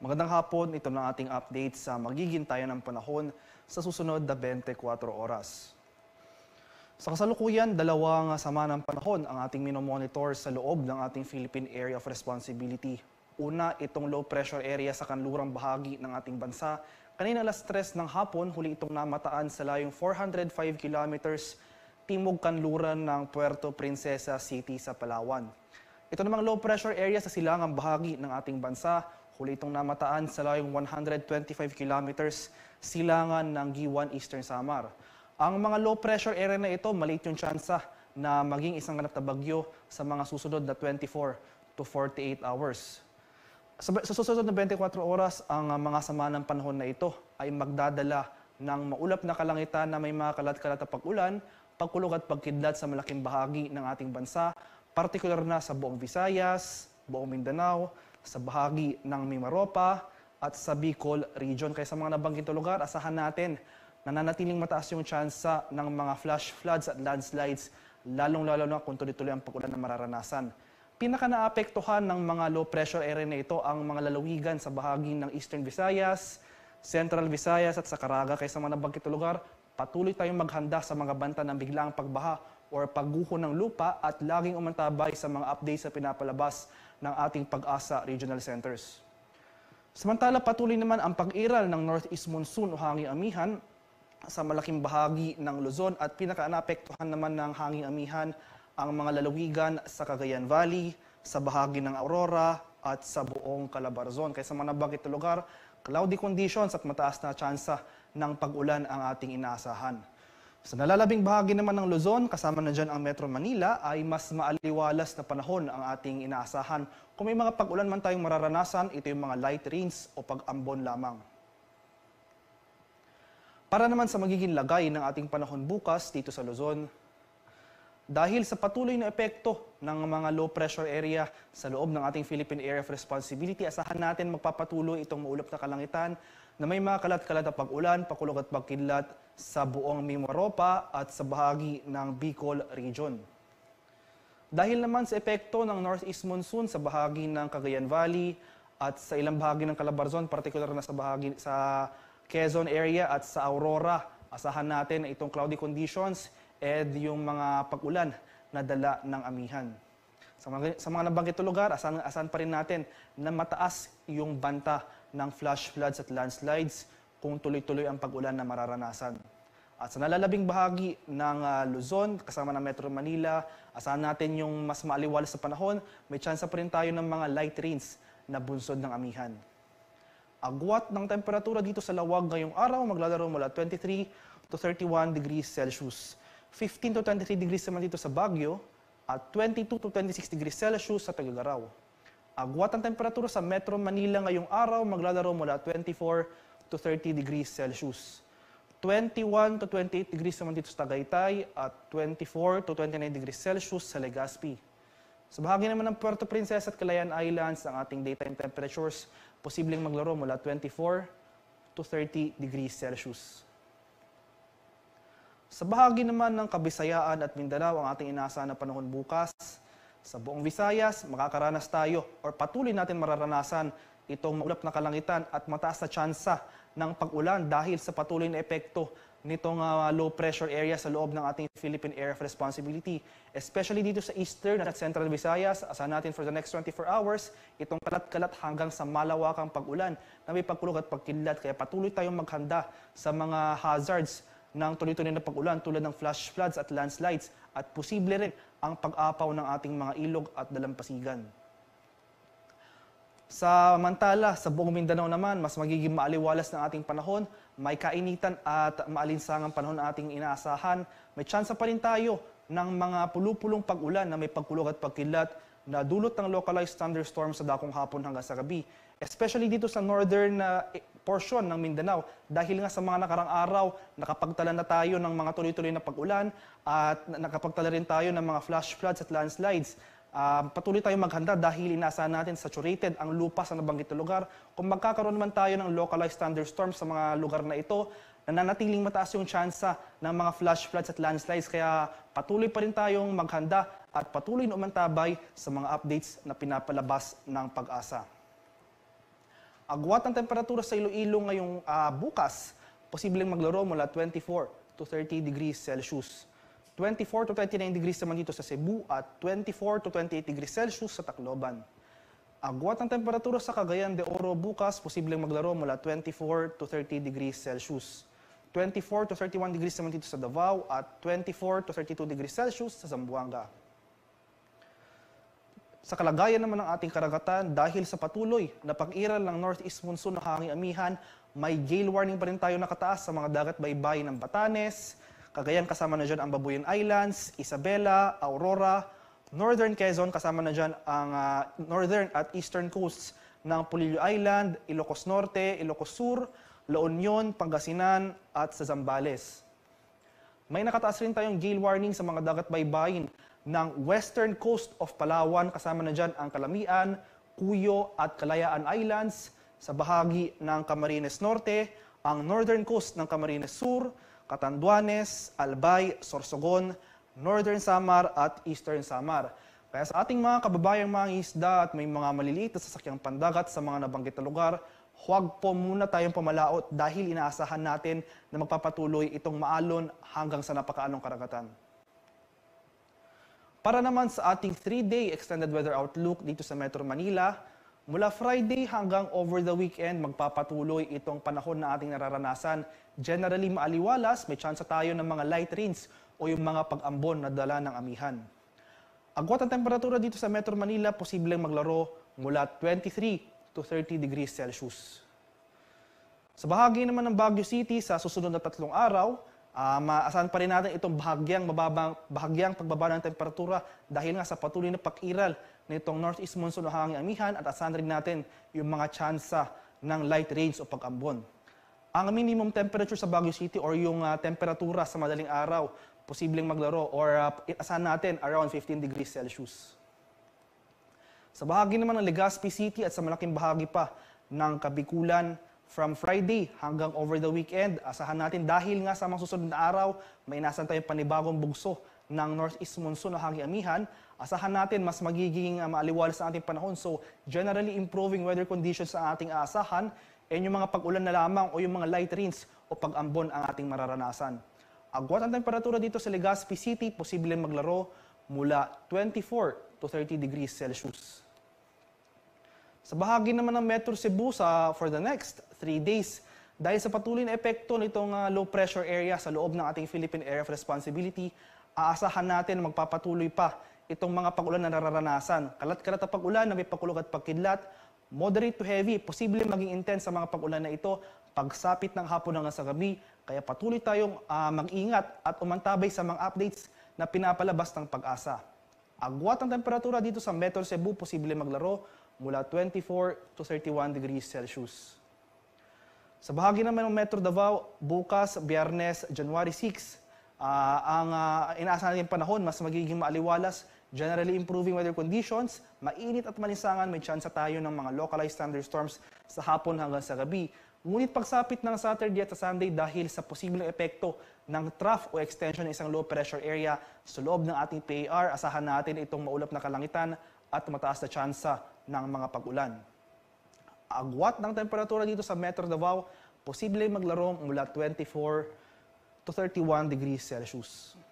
Magandang hapon, ito na ating update sa magigintayan ng panahon sa susunod na 24 oras. Sa kasalukuyan, dalawang sama ng panahon ang ating minomonitor sa loob ng ating Philippine Area of Responsibility. Una, itong low pressure area sa kanlurang bahagi ng ating bansa. Kanina alas 3 ng hapon, huli itong namataan sa layong 405 kilometers timog kanluran ng Puerto Princesa City sa Palawan. Ito namang low pressure area sa silangang bahagi ng ating bansa Huli itong namataan sa layong 125 kilometers silangan ng g Eastern Samar. Ang mga low pressure area na ito, maliit yung tsansa na maging isang ganap na bagyo sa mga susunod na 24 to 48 hours. sa susunod na 24 oras, ang mga sama ng panahon na ito ay magdadala ng maulap na kalangitan na may mga kalat-kalat na pag-ulan, pagkulog at pagkidlat sa malaking bahagi ng ating bansa, partikular na sa buong Visayas, buong Mindanao, sa bahagi ng Mimaropa at sa Bicol region. Kaya sa mga nabanggit na lugar, asahan natin nananatiling mataas yung tsansa ng mga flash floods at landslides, lalong-lalo na kung tuloy-tuloy ang pagulan na mararanasan. Pinaka naapektuhan ng mga low pressure area na ito ang mga lalawigan sa bahagi ng Eastern Visayas, Central Visayas at sa Caraga. Kaya sa mga nabanggit na lugar, patuloy tayong maghanda sa mga banta ng biglaang pagbaha or pagguho ng lupa at laging umantabay sa mga updates sa pinapalabas ng ating pag-asa regional centers. Samantala patuloy naman ang pag-iral ng Northeast Monsoon o Hanging Amihan sa malaking bahagi ng Luzon at pinaka pinakaanapektuhan naman ng Hanging Amihan ang mga lalawigan sa Cagayan Valley, sa bahagi ng Aurora at sa buong Calabarzon. Kaysa mga nabanggit lugar, cloudy conditions at mataas na tsansa ng pag-ulan ang ating inaasahan. Sa nalalabing bahagi naman ng Luzon, kasama na dyan ang Metro Manila, ay mas maaliwalas na panahon ang ating inaasahan. Kung may mga pag-ulan man tayong mararanasan, ito yung mga light rains o pag-ambon lamang. Para naman sa magiging lagay ng ating panahon bukas dito sa Luzon, dahil sa patuloy na epekto ng mga low pressure area sa loob ng ating Philippine Area of Responsibility, asahan natin magpapatuloy itong maulap na kalangitan na may mga kalat-kalat na pag-ulan, pakulog at pagkidlat sa buong Mimaropa at sa bahagi ng Bicol Region. Dahil naman sa epekto ng northeast monsoon sa bahagi ng Cagayan Valley at sa ilang bahagi ng Calabarzon, particular na sa bahagi sa Quezon area at sa Aurora, asahan natin na itong cloudy conditions and yung mga pag-ulan na dala ng amihan. Sa mga, sa mga nabanggit na lugar, asahan, asahan pa rin natin na mataas yung banta ng flash floods at landslides kung tuloy-tuloy ang pag-ulan na mararanasan. At sa nalalabing bahagi ng uh, Luzon, kasama ng Metro Manila, asahan natin yung mas maaliwala sa panahon, may tsansa pa rin tayo ng mga light rains na bunsod ng amihan. Agwat ng temperatura dito sa Lawag ngayong araw maglalaro mula 23 to 31 degrees Celsius. 15 to 23 degrees naman dito sa Baguio at 22 to 26 degrees Celsius sa Tagalaraw. Agwat ang temperatura sa Metro Manila ngayong araw maglalaro mula 24 to 30 degrees Celsius. 21 to 28 degrees naman dito sa Tagaytay at 24 to 29 degrees Celsius sa Legazpi. Sa bahagi naman ng Puerto Princesa at Calayan Islands, ang ating daytime temperatures posibleng maglaro mula 24 to 30 degrees Celsius. Sa bahagi naman ng Kabisayaan at Mindanao, ang ating inaasahan na panahon bukas, sa buong Visayas, makakaranas tayo or patuloy natin mararanasan itong maulap na kalangitan at mataas na tsansa ng pag-ulan dahil sa patuloy na epekto nitong uh, low pressure area sa loob ng ating Philippine Area of Responsibility. Especially dito sa Eastern at Central Visayas, asahan natin for the next 24 hours, itong kalat-kalat hanggang sa malawakang pag-ulan na may pagkulog at pagkidlat. Kaya patuloy tayong maghanda sa mga hazards ng tuloy-tuloy na pag-ulan tulad ng flash floods at landslides at posible rin ang pag-apaw ng ating mga ilog at dalampasigan. Samantala, sa buong Mindanao naman, mas magiging maaliwalas ng ating panahon, may kainitan at maalinsangang panahon na ating inaasahan. May tsansa pa rin tayo ng mga pulupulong pag-ulan na may pagkulog at pagkilat na dulot ng localized thunderstorm sa dakong hapon hanggang sa gabi. Especially dito sa northern uh, portion ng Mindanao dahil nga sa mga nakarang araw nakapagtala na tayo ng mga tuloy-tuloy na pag-ulan at nakapagtala rin tayo ng mga flash floods at landslides uh, patuloy tayong maghanda dahil inaasahan natin saturated ang lupa sa nabanggit na lugar. Kung magkakaroon naman tayo ng localized thunderstorms sa mga lugar na ito, nananatiling mataas yung tsansa ng mga flash floods at landslides. Kaya patuloy pa rin tayong maghanda at patuloy na umantabay sa mga updates na pinapalabas ng pag-asa. Agwat ang temperatura sa Iloilo ngayong uh, bukas, posibleng maglaro mula 24 to 30 degrees Celsius. 24 to 29 degrees naman dito sa Cebu at 24 to 28 degrees Celsius sa Tacloban. Agwat ng temperatura sa Cagayan de Oro bukas, posibleng maglaro mula 24 to 30 degrees Celsius. 24 to 31 degrees naman dito sa Davao at 24 to 32 degrees Celsius sa Zamboanga. Sa kalagayan naman ng ating karagatan, dahil sa patuloy na pag-iral ng northeast monsoon na hangin amihan, may gale warning pa rin tayo nakataas sa mga dagat baybay ng Batanes, Kagayan kasama na dyan ang Babuyan Islands, Isabela, Aurora, Northern Quezon kasama na dyan ang uh, northern at eastern coasts ng Polillo Island, Ilocos Norte, Ilocos Sur, La Union, Pangasinan at sa Zambales. May nakataas rin tayong gale warning sa mga dagat baybayin ng western coast of Palawan kasama na dyan ang Kalamian, Cuyo at Kalayaan Islands, sa bahagi ng Camarines Norte, ang northern coast ng Camarines Sur, Catanduanes, Albay, Sorsogon, Northern Samar at Eastern Samar. Kaya sa ating mga kababayang mga isda at may mga maliliit na sasakyang pandagat sa mga nabanggit na lugar, huwag po muna tayong pamalaot dahil inaasahan natin na magpapatuloy itong maalon hanggang sa napakaanong karagatan. Para naman sa ating 3-day extended weather outlook dito sa Metro Manila, Mula Friday hanggang over the weekend, magpapatuloy itong panahon na ating nararanasan. Generally maaliwalas, may tsansa tayo ng mga light rains o yung mga pag-ambon na dala ng amihan. Agwat ang temperatura dito sa Metro Manila, posibleng maglaro mula 23 to 30 degrees Celsius. Sa bahagi naman ng Baguio City, sa susunod na tatlong araw, Uh, maasahan pa rin natin itong bahagyang, mababang, bahagyang pagbaba ng temperatura dahil nga sa patuloy na pag-iral nitong northeast monsoon o hangin amihan at asahan rin natin yung mga tsansa ng light rains o pag-ambon. Ang minimum temperature sa Baguio City or yung uh, temperatura sa madaling araw, posibleng maglaro or uh, asahan natin around 15 degrees Celsius. Sa bahagi naman ng Legazpi City at sa malaking bahagi pa ng Kabikulan, from Friday hanggang over the weekend. Asahan natin dahil nga sa mga susunod na araw, may nasan tayong panibagong bugso ng northeast monsoon o Amihan. Asahan natin mas magiging uh, maaliwalas sa ating panahon. So generally improving weather conditions ang ating aasahan and yung mga pag-ulan na lamang o yung mga light rains o pag-ambon ang ating mararanasan. Agwat ang temperatura dito sa Legazpi City, posibleng maglaro mula 24 to 30 degrees Celsius. Sa bahagi naman ng Metro Cebu sa, for the next 3 days, dahil sa patuloy na epekto nitong uh, low pressure area sa loob ng ating Philippine Area of Responsibility, aasahan natin na magpapatuloy pa itong mga pag-ulan na nararanasan. Kalat-kalat ang pag-ulan na may pagkulog at pagkidlat, moderate to heavy, posible maging intense sa mga pag-ulan na ito pagsapit ng hapon hanggang sa gabi. Kaya patuloy tayong uh, mag-ingat at umantabay sa mga updates na pinapalabas ng pag-asa. Agwat ang temperatura dito sa Metro Cebu, posible maglaro mula 24 to 31 degrees Celsius. Sa bahagi naman ng Metro Davao, bukas, Biyernes, January 6, uh, ah, ang uh, inaasahan natin panahon, mas magiging maaliwalas, generally improving weather conditions, mainit at malinsangan, may chance tayo ng mga localized thunderstorms sa hapon hanggang sa gabi. Ngunit pagsapit ng Saturday at sa Sunday dahil sa posibleng epekto ng trough o extension ng isang low pressure area sa loob ng ating PAR, asahan natin itong maulap na kalangitan at mataas na tsansa ng mga pag-ulan. Agwat ng temperatura dito sa Metro Davao, posible maglaro mula 24 to 31 degrees Celsius.